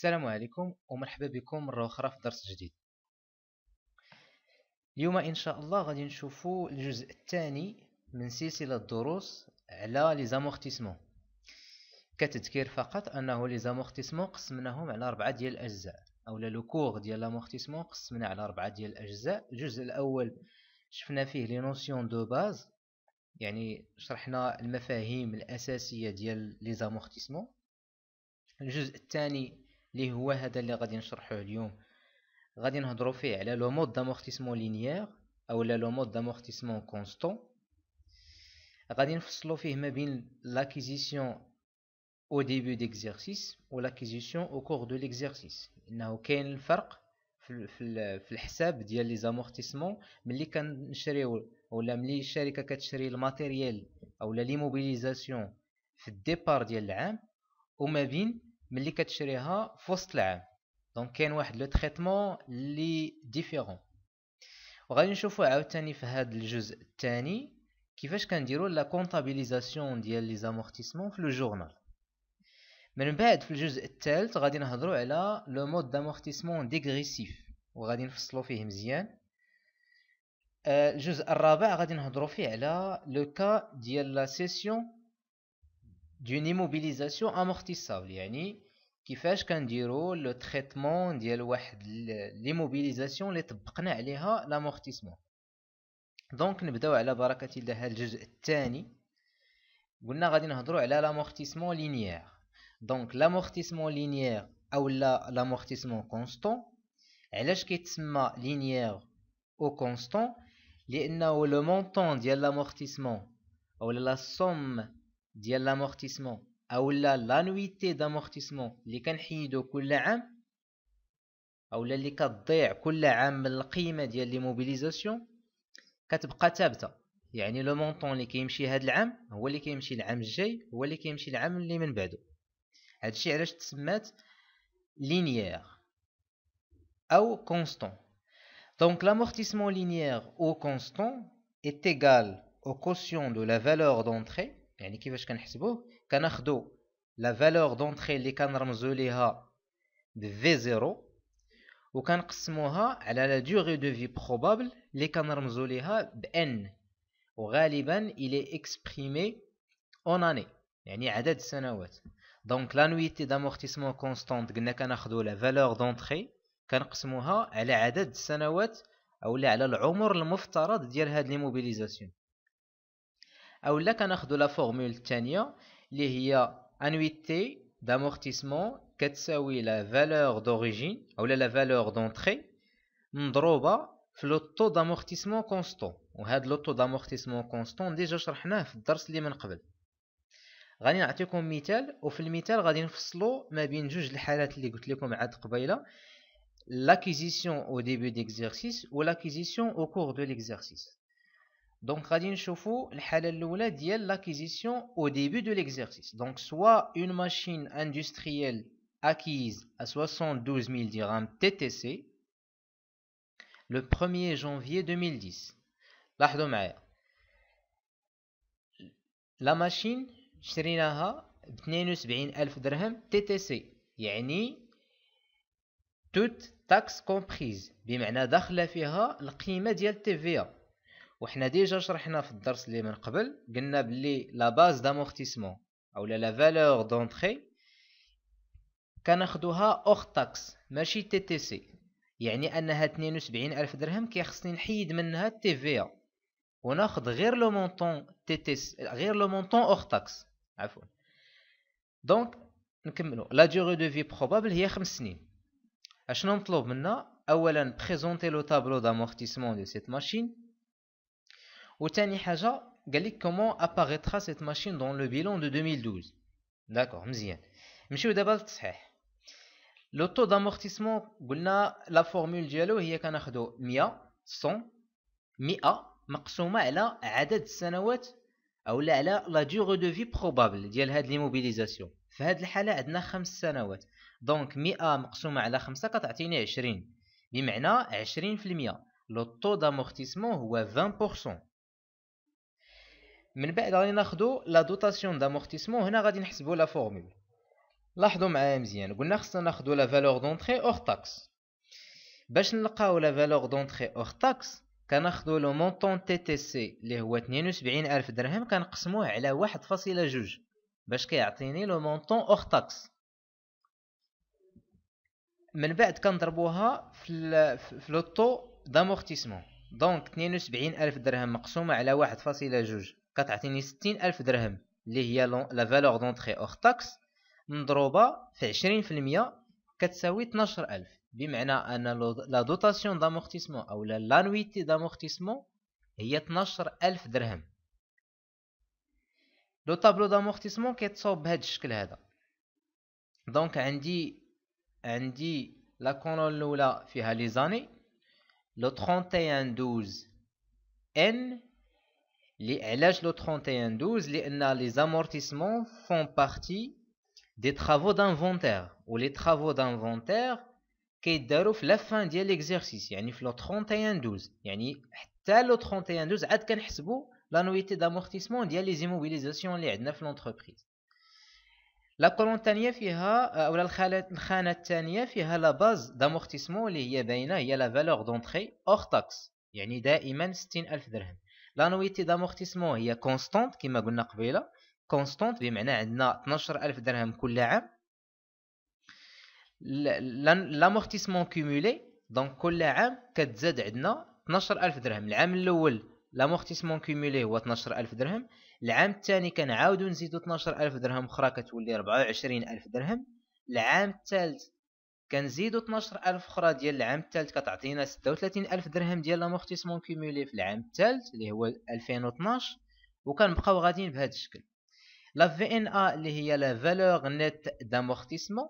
السلام عليكم ومرحبا بكم مرة أخرى في درس جديد اليوم إن شاء الله غادي نشوفو الجزء الثاني من سلسلة الدروس على لي زامورتيسمون كتذكير فقط أنه لي زامورتيسمون قسمناهم على أربعة ديال الأجزاء أو لو كور ديال لامورتيسمون قسمنا على أربعة ديال الأجزاء الجزء الأول شفنا فيه لي نوسيون دو باز يعني شرحنا المفاهيم الأساسية ديال لي زامورتيسمون الجزء الثاني اللي هو هذا اللي غادي نشرحوه اليوم غادي نهضروا فيه على لو مود دامورتيسمون لينيير او لا لو مود دامورتيسمون كونستون غادي نفصلوا فيه ما بين لاكيزيسيون او ديبي ديكزيرسيس و لاكيزيسيون او كور دو ليكزيرسيس انه كاين الفرق في الحساب ديال لي زامورتيسمون ملي كنشريو ولا ملي الشركه كتشري الماتيريال اولا لي موبيليزاسيون في الديبار ديال العام وما بين ملي كتشريها في وسط العام دونك كاين واحد لو تريتمون لي ديفيرون وغادي نشوفو عاوتاني في هذا الجزء الثاني كيفاش كنديرو لا كونطابيليزاسيون ديال لي زامورتيسمون في لو جورنال من بعد في الجزء الثالث غادي نهضرو على لو مود دامورتيسمون ديغريسيف وغادي نفصلو فيه مزيان آه، الجزء الرابع غادي نهضرو فيه على لو كا ديال لا سيسيون d'une immobilisation amortissable qui fait que le traitement de l'immobilisation est طبقنا عليها l'amortissement nous نبداو على بركه الله الجزء الثاني قلنا غادي نهضروا على l'amortissement linéaire donc l'amortissement linéaire ou l'amortissement constant علاش كيتسمى linéaire ou constant لانه le montant ديال l'amortissement ou la somme ديال لامورتيسمون اولا لانويتي دامورتيسمون اللي كنحيدو كل عام اولا اللي كتضيع كل عام من القيمه ديال لي موبيليزاسيون كتبقى ثابته يعني لو مونطون اللي كيمشي هذا العام هو اللي كيمشي العام الجاي هو اللي كيمشي العام اللي من بعده هادشي علاش تسمات لينيير او كونستون دونك لامورتيسمون لينيير او كونستون est égal au quotient de la valeur d'entrée يعني كيفاش كنحسبوه كناخدو لا فالور دونتري اللي كنرمزو ليها في زيرو وكنقسموها على لا دوغي دو في بروبابل اللي كنرمزو ليها بان وغالبا الي اكسبريمي اون اني يعني عدد السنوات دونك لانويتي دامورتيسمون كونستانت قلنا كناخدو لا فالور دونتري كنقسموها على عدد السنوات او على العمر المفترض ديال هاد لي موبيليزاسيون اولا كناخدو لا فورمول الثانيه اللي هي انويتي دامورتيسمون كتساوي لا فالور دوريجين اولا لا فالور دونتري مضروبه في لو طو دامورتيسمون كونستون وهاد لو طو دامورتيسمون كونستون ديجا شرحناه في الدرس اللي من قبل غادي نعطيكم مثال وفي المثال غادي نفصلوا ما بين جوج الحالات اللي قلت لكم عاد قبيله لاكيزيسيون او ديبي d'exercice ou l'acquisition au cours de l'exercice Donc, radin chauffe le halal dit l'acquisition au début de l'exercice. Donc, soit une machine industrielle acquise à 72 000 dirhams TTC le 1er janvier 2010. La machine, à 72 dirhams TTC, C'est-à-dire, toute taxe comprise, bimana d'achla fiha le la TVA. وحنا ديجا شرحنا في الدرس اللي من قبل قلنا بلي لا باز دامورتيسمون او لا فالور دونتري كناخدوها اوخ تاكس ماشي تي تي سي يعني انها 72 الف درهم كيخصني نحيد منها التي في وناخذ غير لو مونطون تي تي غير لو مونطون اوخ تاكس عفوا دونك نكملو لا ديغي دو في بروبابل هي خمس سنين اشنو مطلوب منا اولا بريزونتي لو تابلو دامورتيسمون دو سيت ماشين وثاني حاجه قال لك كومون اباريترا سيت ماشين دون لو بيلون دو 2012 داكور مزيان نمشيو دابا للتصحيح لو طو دامورتيسمون قلنا لا فورمول ديالو هي كناخدو 100 100 100 مقسومه على عدد السنوات اولا على لا ديغو دو في بروبابل ديال هاد لي موبيليزاسيون في هاد الحاله عندنا خمس سنوات دونك 100 مقسومه على خمسة كتعطيني 20 بمعنى 20% لو طو دامورتيسمون هو 20% من بعد غادي ناخدو لا دوتاسيون دامورتيسمون هنا غادي نحسبو لا فورمول لاحظوا معايا مزيان قلنا خصنا ناخدو لا فالور دونتري اور تاكس باش نلقاو لا فالور دونتري اور تاكس كناخدو لو مونطون تي تي سي اللي هو 72000 درهم كنقسموه على 1.2 باش كيعطيني لو مونطون اور تاكس من بعد كنضربوها في في لو طو دامورتيسمون دونك 72000 درهم مقسومه على 1.2 كتعطيني ستين ألف درهم اللي هي لا فالور دونتخي أوغ تاكس مضروبة في عشرين في المية كتساوي تناشر ألف بمعنى أن لا دوتاسيون دامورتيسمون أو لا لانويتي دامورتيسمون هي تناشر ألف درهم لو طابلو دامورتيسمون كيتصاوب بهذا الشكل هذا دونك عندي عندي لا كولون الاولى فيها لي زاني لو 31 12 ان les le 31-12, les, amortissements font partie des travaux d'inventaire. Ou les travaux d'inventaire qui sont la fin de l'exercice. Il yani, a le 31-12. Yani, il y a le 31-12, il y a l'annuité d'amortissement via les immobilisations les 9 l'entreprise. La colonne fiha, euh, la fiha la base d'amortissement, il y a la valeur d'entrée hors taxe. Il y a une idée immense, لا نويتي دامورتيسمون هي كونستانت كما قلنا قبيله كونستانت بمعنى عندنا 12000 درهم كل عام لامورتيسمون كومولي دونك كل عام كتزاد عندنا 12000 درهم العام الاول لامورتيسمون كومولي هو 12000 درهم العام الثاني كنعاودو نزيدو 12000 درهم اخرى كتولي 24000 درهم العام الثالث كنزيدو 12000 اخرى ديال العام الثالث كتعطينا 36000 درهم ديال لامورتيسمون كومولي في العام الثالث اللي هو 2012 وكنبقاو غاديين بهذا الشكل لا في ان ا اللي هي لا فالور نت دامورتيسمون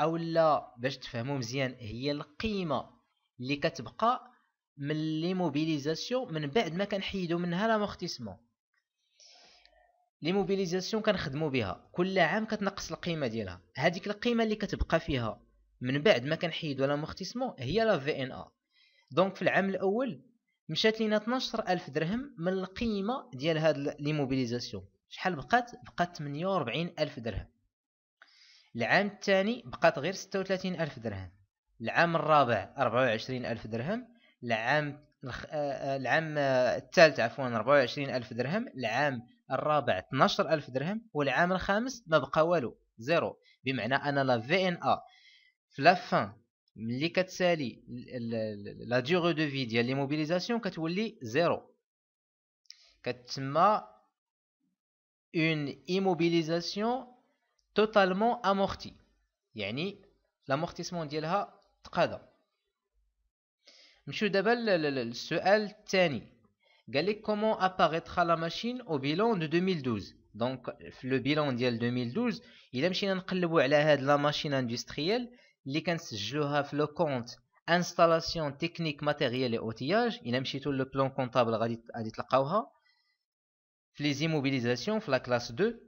او لا باش تفهموا مزيان هي القيمه اللي كتبقى من لي موبيليزاسيون من بعد ما كنحيدو منها لامورتيسمون لي موبيليزاسيون كنخدمو بها كل عام كتنقص القيمه ديالها هذيك القيمه اللي كتبقى فيها من بعد ما كنحيد ولا مختصمو هي لا في ان ا دونك في العام الاول مشات لينا 12000 درهم من القيمه ديال هاد ليموبيليزاسيون شحال بقات بقات 48000 درهم العام الثاني بقات غير 36000 درهم العام الرابع 24000 درهم العام آه، آه، العام آه، الثالث عفوا 24000 درهم العام الرابع 12000 درهم والعام الخامس ما بقى والو زيرو بمعنى ان لا في ان ا la fin la durée de vie de l'immobilisation cest 0 C'est une immobilisation totalement amortie L'amortissement l'amortissement très تقاضى نمشيو دابا للسؤال tani, قال لك comment apparaîtra la machine au bilan de 2012 donc le bilan de 2012 il machine machine على machine la qui est enregistrée le compte installation technique matérielle et outillage on va passer tout le plan comptable qui va se trouver dans les immobilisations, dans la classe 2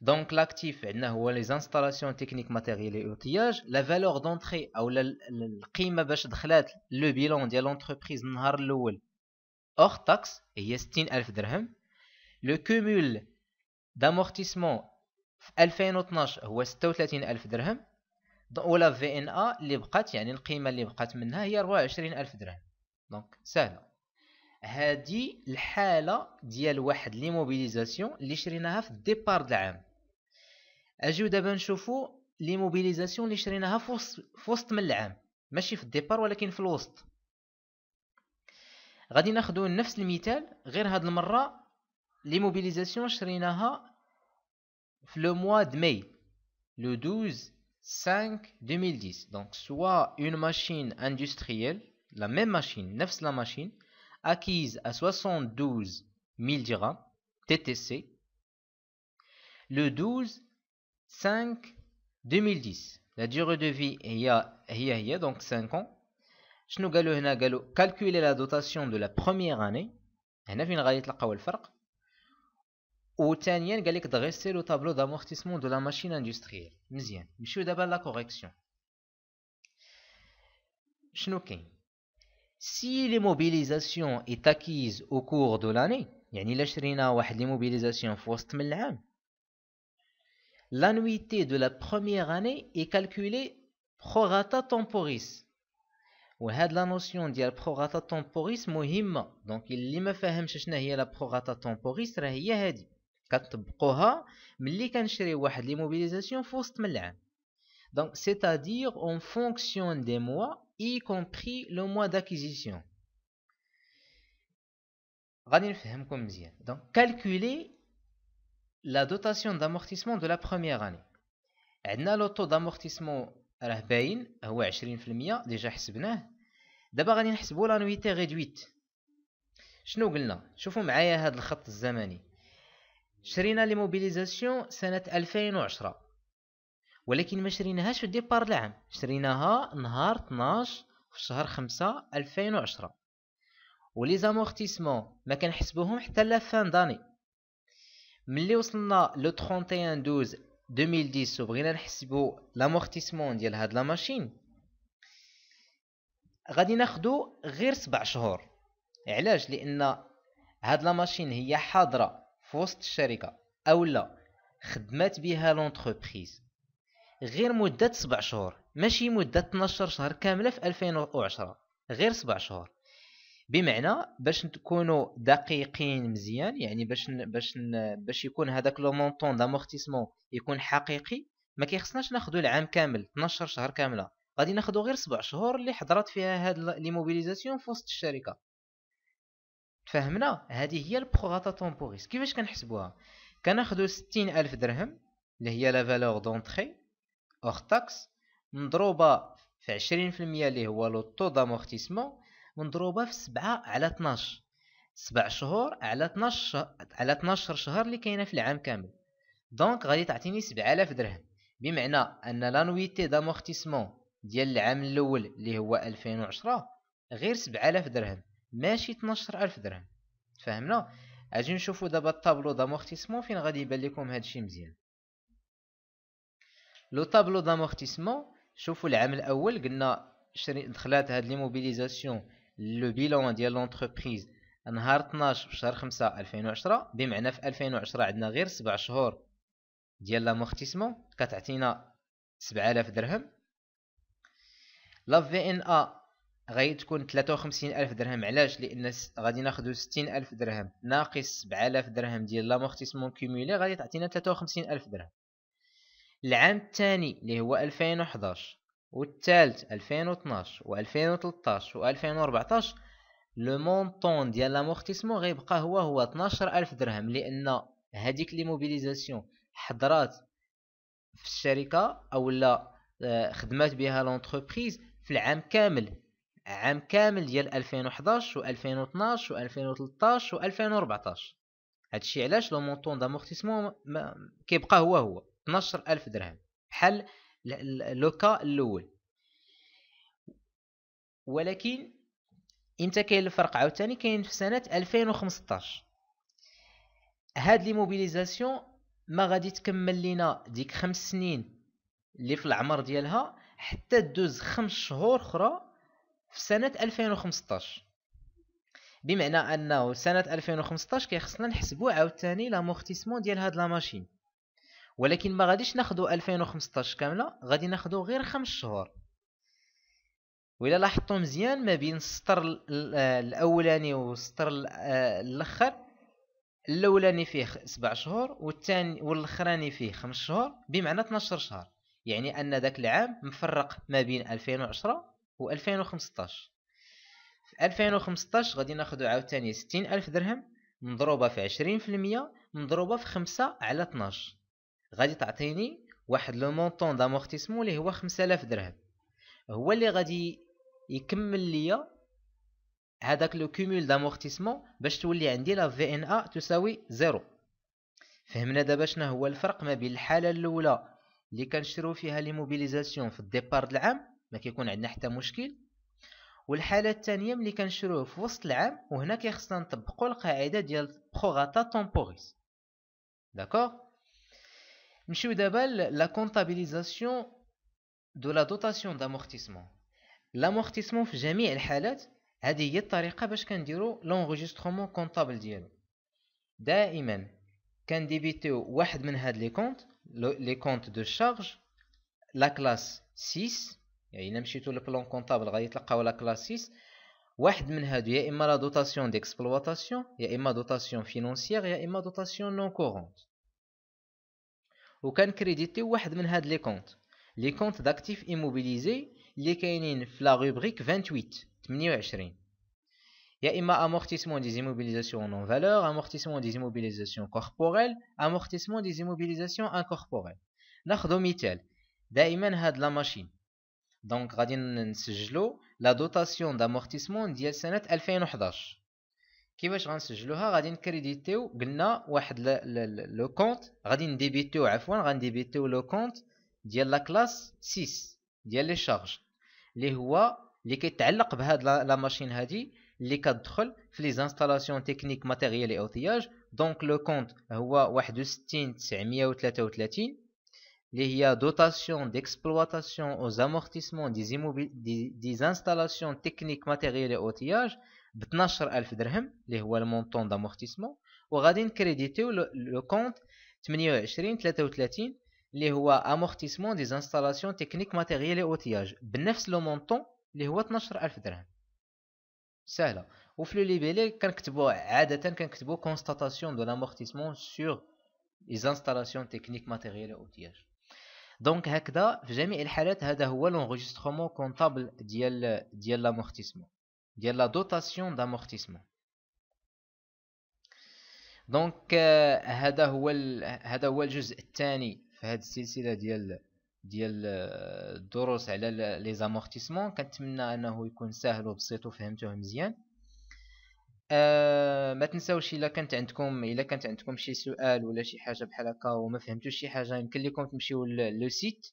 donc l'actif, on a les installations techniques matérielles et outillages la valeur d'entrée, ou la valeur pour entrer dans le bilan de l'entreprise le jour 1 hors taxe, c'est 10 000 dirhams le cumul d'amortissement en 2012, c'est 36 000 dirhams ولا في ان ا اللي بقات يعني القيمه اللي بقات منها هي 24000 درهم دونك سهله هادي الحاله ديال واحد لي موبيليزاسيون اللي شريناها في الديبار د العام اجيو دابا نشوفو لي موبيليزاسيون اللي شريناها في وسط من العام ماشي في الديبار ولكن في الوسط غادي ناخدو نفس المثال غير هاد المره لي موبيليزاسيون شريناها في لو موا د ماي لو 12 5 2010 donc soit une machine industrielle la même machine nefs la machine acquise à 72 000 dirhams TTC le 12 5 2010 la durée de vie est donc 5 ans je nous calculer la dotation de la première année et ensuite, il dresser le tableau d'amortissement de la machine industrielle. Je vais d'abord faire la correction. Si l'immobilisation est acquise au cours de l'année, les l'annuité de la première année est calculée prorata temporis. Et la notion de prorata temporis est Donc, il qui ne comprennent pas ce la prorata temporis, كنطبقوها ملي كنشري واحد لي موبيليزاسيون في وسط من العام دونك سيتادير اون فونكسيون دي موا اي كومبري لو موا داكيزيسيون غادي نفهمكم مزيان دونك كالكولي لا دوتاسيون دامورتيسمون دو لا بروميير اني عندنا لو طو دامورتيسمون راه باين هو 20% ديجا حسبناه دابا غادي نحسبو لانويتي ريدويت شنو قلنا شوفوا معايا هذا الخط الزمني شرينا لي موبيليزاسيون سنه 2010 ولكن ما شريناهاش في ديبار العام شريناها نهار 12 في شهر 5 2010 ولي زامورتيسمون ما كنحسبوهم حتى لا فان داني ملي وصلنا لو 31 دوز 2010 وبغينا نحسبو لامورتيسمون ديال هاد لا ماشين غادي ناخدو غير سبع شهور علاش لان هاد لا ماشين هي حاضره في وسط الشركه اولا خدمات بها لونتربريز غير مده سبع شهور ماشي مده 12 شهر كامله في 2010 غير سبع شهور بمعنى باش تكونوا دقيقين مزيان يعني باش باش باش يكون هذاك لو مونطون دامورتيسمون يكون حقيقي ما كيخصناش ناخذ العام كامل 12 شهر كامله غادي ناخذ غير سبع شهور اللي حضرت فيها هاد لي موبيليزاسيون في وسط الشركه فهمنا هذه هي البروغاتا تومبوريس كيفاش كنحسبوها كناخذوا 60000 درهم اللي هي لا فالور دونتري اور تاكس مضروبه في 20% اللي هو لو طو دامورتيسمون مضروبه في 7 على 12 سبع شهور على 12 على 12 شهر اللي كاينه في العام كامل دونك غادي تعطيني 7000 درهم بمعنى ان لانويتي دامورتيسمون ديال العام الاول اللي هو 2010 غير 7000 درهم ماشي 12000 درهم فهمنا اجي نشوفوا دابا الطابلو دامورتيسمون فين غادي يبان لكم هادشي مزيان لو طابلو دامورتيسمون شوفوا العام الاول قلنا شري دخلات هاد لي موبيليزاسيون لو بيلون ديال لونتربريز نهار 12 في شهر 5 2010 بمعنى في 2010 عندنا غير 7 شهور ديال لامورتيسمون كتعطينا 7000 درهم لا في ان ا غادي تكون 53000 درهم علاش لان غادي ناخذ 60000 درهم ناقص 7000 درهم ديال لامورتيسمون كوميلي غادي تعطينا 53000 درهم العام الثاني اللي هو 2011 والثالث 2012 و2013 و2014 لو مونطون ديال لامورتيسمون غيبقى هو هو 12000 درهم لان هذيك لي موبيليزاسيون حضرات في الشركه اولا آه، خدمات بها لونتربريز في العام كامل عام كامل ديال 2011 و2012 و2013 و2014 هادشي علاش لو مونطون دامورتيسمون كيبقى هو هو 12000 درهم بحال لوكا الاول ولكن امتى كاين الفرق عاوتاني كاين في سنه 2015 هاد لي موبيليزاسيون ما غادي تكمل لينا ديك خمس سنين اللي في العمر ديالها حتى دوز خمس شهور اخرى في سنة 2015 بمعنى انه سنة 2015 كيخصنا نحسبو عاوتاني لامورتيسمون ديال هاد لاماشين ولكن ما غاديش ناخدو 2015 كامله غادي ناخدو غير خمس شهور وإلا لاحظتو مزيان ما بين السطر الاولاني والسطر الاخر الاولاني فيه سبع شهور والثاني والاخراني فيه خمس شهور بمعنى 12 شهر يعني ان ذاك العام مفرق ما بين 2010 و2015 في 2015 غادي ناخذ عاوتاني الف درهم مضروبه في 20% مضروبه في 5 على 12 غادي تعطيني واحد لو مونطون دامورتيسمون اللي هو 5000 درهم هو اللي غادي يكمل ليا هذاك لو كومول دامورتيسمون باش تولي عندي لا في ان ا تساوي زيرو فهمنا دابا شنو هو الفرق ما بين الحاله الاولى اللي كنشرو فيها لي موبيليزاسيون في الديبار العام ما كيكون عندنا حتى مشكل والحاله الثانيه ملي كنشروه في وسط العام وهنا كيخصنا نطبقوا القاعده ديال بروغاتا تومبوريس داكوغ نمشيو دابا لا كونطابيليزاسيون دو لا دوتاسيون دامورتيسمون لامورتيسمون في جميع الحالات هذه هي الطريقه باش كنديرو لونغيسترومون كونطابل ديالو دائما كنديبيتيو واحد من هاد لي كونت لي كونت دو شارج لا كلاس 6 يعني الا مشيتو للبلون كونطابل غادي تلقاو لا كلاسيس واحد من هادو يا اما لا دوتاسيون ديكسبلواتاسيون يا اما دوتاسيون فينونسيير يا اما دوتاسيون نون كورونت وكان كريديتي واحد من هاد لي كونت لي كونت داكتيف ايموبيليزي اللي كاينين في لا روبريك 28 28 يا اما امورتيسمون دي زيموبيليزاسيون نون فالور امورتيسمون دي زيموبيليزاسيون كوربوريل امورتيسمون دي زيموبيليزاسيون كوربوريل ناخذ مثال دائما هاد لا ماشين دونك غادي نسجلو لا دوطاسيون دامورتيسمون ديال سنه 2011 كيفاش غنسجلوها غادي نكريديتيو قلنا واحد لو كونت غادي نديبيتيو عفوا غنديبيتيو لو كونت ديال لا كلاس 6 ديال لي شارج اللي هو اللي كيتعلق بهاد لا ماشين هادي اللي كتدخل في لي زانستالاسيون تكنيك ماتيريال اوتياج دونك لو كونت هو 61 933 Il y a dotation d'exploitation aux amortissements des, installations techniques, matérielles et outillages de 000 dirhams, qui est le montant d'amortissement. Et on va créditer le, compte 2833, qui est l'amortissement des installations techniques, matérielles et outillages de le montant, qui est 000 dirhams. C'est ça. Et dans le libellé, on peut une constatation de l'amortissement sur les installations techniques, matérielles et outillages. دونك هكذا في جميع الحالات هذا هو لونغيسترومون كونطابل ديال ديال لامورتيسمون ديال لا دوتاسيون دامورتيسمون دونك هذا هو هذا هو الجزء الثاني في هذه السلسله ديال ديال الدروس على لي زامورتيسمون كنتمنى انه يكون ساهل وبسيط وفهمتوه مزيان آه ما تنساوش الا كانت عندكم الا كانت عندكم شي سؤال ولا شي حاجه بحال هكا وما فهمتوش شي حاجه يمكن لكم تمشيو لو سيت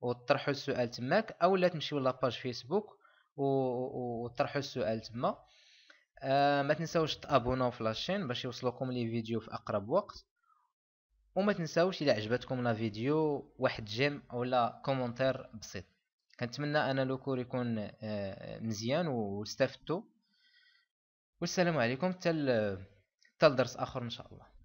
وتطرحوا السؤال تماك لا تمشيو لاباج فيسبوك وطرحوا السؤال تما آه ما تنساوش تابوناو في لاشين باش يوصلوكم لي فيديو في اقرب وقت وما تنساوش الى عجبتكم لا فيديو واحد جيم ولا كومونتير بسيط كنتمنى ان لوكور يكون آه مزيان واستفدتوا والسلام عليكم تل تل درس اخر ان شاء الله